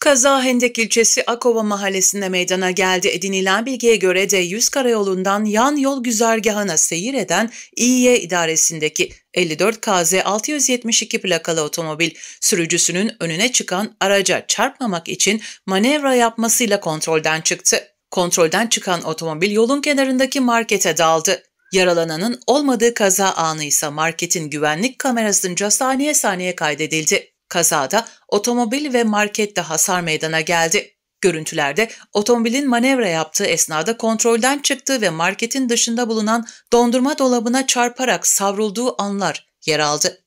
Kaza Hendek ilçesi Akova mahallesinde meydana geldi. Edinilen bilgiye göre D100 karayolundan yan yol güzergahına seyir eden İYE idaresindeki 54 KZ 672 plakalı otomobil sürücüsünün önüne çıkan araca çarpmamak için manevra yapmasıyla kontrolden çıktı. Kontrolden çıkan otomobil yolun kenarındaki markete daldı. Yaralananın olmadığı kaza anı ise marketin güvenlik kamerasınca saniye saniye kaydedildi. Kazada otomobil ve markette hasar meydana geldi. Görüntülerde otomobilin manevra yaptığı esnada kontrolden çıktığı ve marketin dışında bulunan dondurma dolabına çarparak savrulduğu anlar yer aldı.